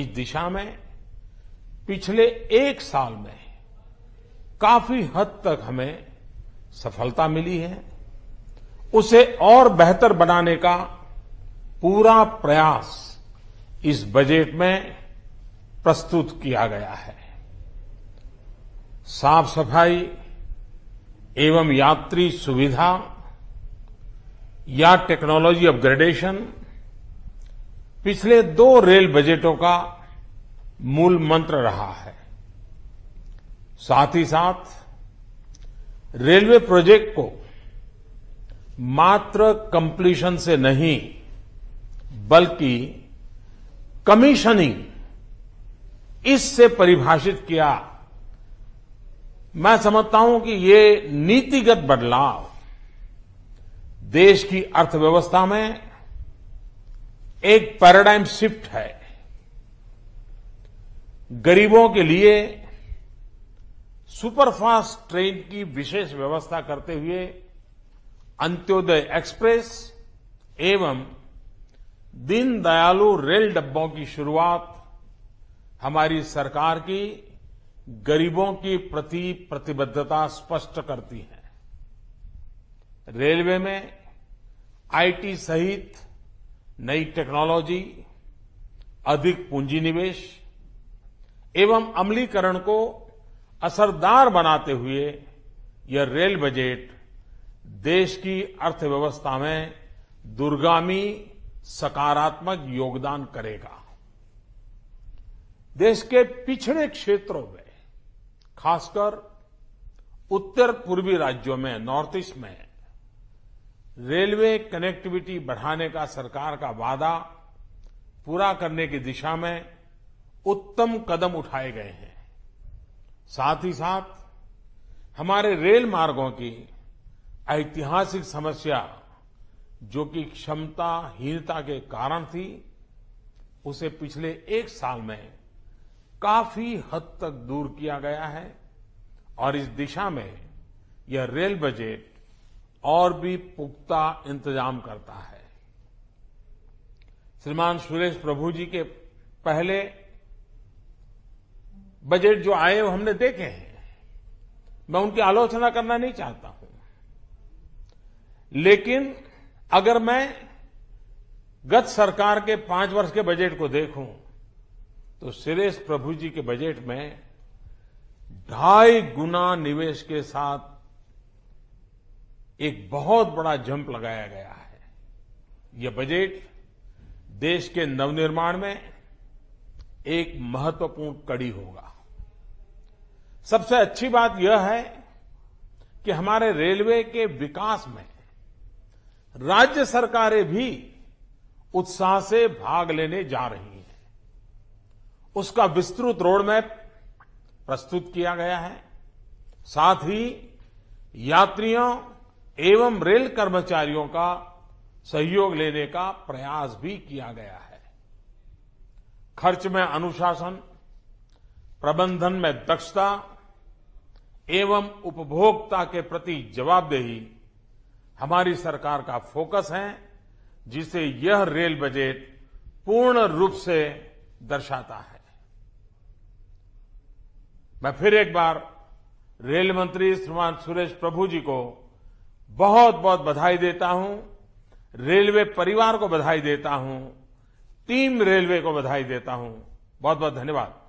इस दिशा में पिछले एक साल में काफी हद तक हमें सफलता मिली है उसे और बेहतर बनाने का पूरा प्रयास इस बजट में प्रस्तुत किया गया है साफ सफाई एवं यात्री सुविधा या टेक्नोलॉजी अपग्रेडेशन पिछले दो रेल बजटों का मूल मंत्र रहा है साथ ही साथ रेलवे प्रोजेक्ट को मात्र कंप्लीशन से नहीं बल्कि कमीशनिंग इससे परिभाषित किया मैं समझता हूं कि ये नीतिगत बदलाव देश की अर्थव्यवस्था में एक पैराडाइम शिफ्ट है गरीबों के लिए सुपरफास्ट ट्रेन की विशेष व्यवस्था करते हुए अंत्योदय एक्सप्रेस एवं दीनदयालु रेल डब्बों की शुरूआत हमारी सरकार की गरीबों के प्रति प्रतिबद्धता स्पष्ट करती है रेलवे में आईटी सहित नई टेक्नोलॉजी अधिक पूंजी निवेश एवं अमलीकरण को असरदार बनाते हुए यह रेल बजट देश की अर्थव्यवस्था में दुर्गामी सकारात्मक योगदान करेगा देश के पिछड़े क्षेत्रों में खासकर उत्तर पूर्वी राज्यों में नॉर्थ ईस्ट में रेलवे कनेक्टिविटी बढ़ाने का सरकार का वादा पूरा करने की दिशा में उत्तम कदम उठाए गए हैं साथ ही साथ हमारे रेल मार्गों की ऐतिहासिक समस्या जो कि क्षमताहीनता के कारण थी उसे पिछले एक साल में काफी हद तक दूर किया गया है और इस दिशा में यह रेल बजट और भी पुख्ता इंतजाम करता है श्रीमान सुरेश प्रभु जी के पहले बजट जो आए वो हमने देखे हैं मैं उनकी आलोचना करना नहीं चाहता हूं लेकिन अगर मैं गत सरकार के पांच वर्ष के बजट को देखूं तो सुरेश प्रभु जी के बजट में ढाई गुना निवेश के साथ एक बहुत बड़ा जंप लगाया गया है यह बजट देश के नवनिर्माण में एक महत्वपूर्ण कड़ी होगा सबसे अच्छी बात यह है कि हमारे रेलवे के विकास में राज्य सरकारें भी उत्साह से भाग लेने जा रही हैं उसका विस्तृत रोडमैप प्रस्तुत किया गया है साथ ही यात्रियों एवं रेल कर्मचारियों का सहयोग लेने का प्रयास भी किया गया है खर्च में अनुशासन प्रबंधन में दक्षता एवं उपभोक्ता के प्रति जवाबदेही हमारी सरकार का फोकस है जिसे यह रेल बजट पूर्ण रूप से दर्शाता है मैं फिर एक बार रेल मंत्री श्रीमान सुरेश प्रभु जी को बहुत बहुत बधाई देता हूं रेलवे परिवार को बधाई देता हूं टीम रेलवे को बधाई देता हूं बहुत बहुत धन्यवाद